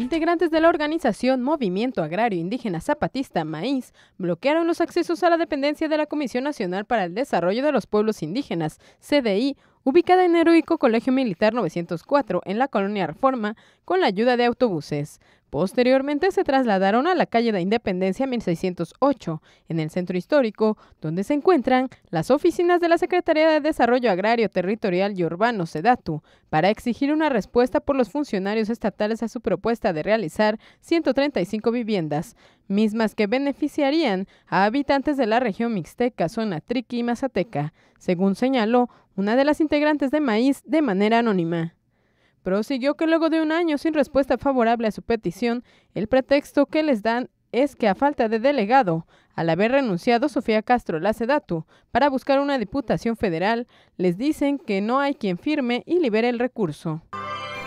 Integrantes de la organización Movimiento Agrario Indígena Zapatista Maíz bloquearon los accesos a la dependencia de la Comisión Nacional para el Desarrollo de los Pueblos Indígenas, CDI, ubicada en Heroico Colegio Militar 904 en la colonia Reforma, con la ayuda de autobuses. Posteriormente se trasladaron a la calle de Independencia 1608, en el centro histórico, donde se encuentran las oficinas de la Secretaría de Desarrollo Agrario, Territorial y Urbano, SEDATU, para exigir una respuesta por los funcionarios estatales a su propuesta de realizar 135 viviendas, mismas que beneficiarían a habitantes de la región mixteca, zona triqui y mazateca, según señaló una de las integrantes de Maíz de manera anónima. Prosiguió que luego de un año sin respuesta favorable a su petición, el pretexto que les dan es que a falta de delegado, al haber renunciado Sofía Castro Lacedatu para buscar una diputación federal, les dicen que no hay quien firme y libere el recurso.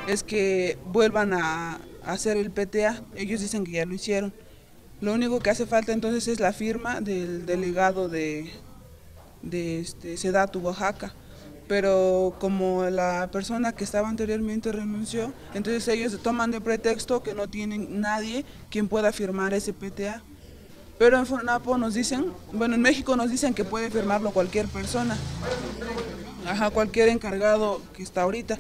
Es que vuelvan a hacer el PTA, ellos dicen que ya lo hicieron. Lo único que hace falta entonces es la firma del delegado de, de este, Sedatu, Oaxaca pero como la persona que estaba anteriormente renunció, entonces ellos toman de pretexto que no tienen nadie quien pueda firmar ese PTA. Pero en FONAPO nos dicen, bueno, en México nos dicen que puede firmarlo cualquier persona, ajá, cualquier encargado que está ahorita.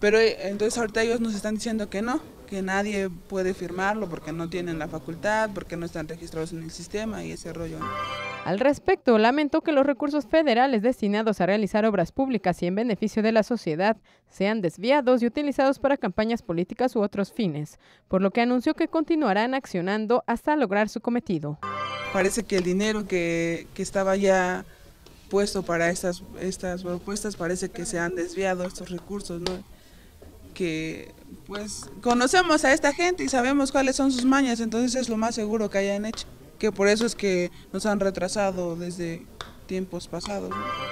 Pero eh, entonces ahorita ellos nos están diciendo que no, que nadie puede firmarlo porque no tienen la facultad, porque no están registrados en el sistema y ese rollo. Al respecto, lamentó que los recursos federales destinados a realizar obras públicas y en beneficio de la sociedad sean desviados y utilizados para campañas políticas u otros fines, por lo que anunció que continuarán accionando hasta lograr su cometido. Parece que el dinero que, estaba ya puesto para estas, estas propuestas parece que se han desviado estos recursos, ¿no? que pues conocemos a esta gente y sabemos cuáles son sus mañas, entonces es lo más seguro que hayan hecho que por eso es que nos han retrasado desde tiempos pasados.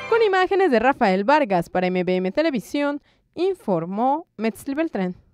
Con imágenes de Rafael Vargas para MBM Televisión, informó Metzli Beltrán.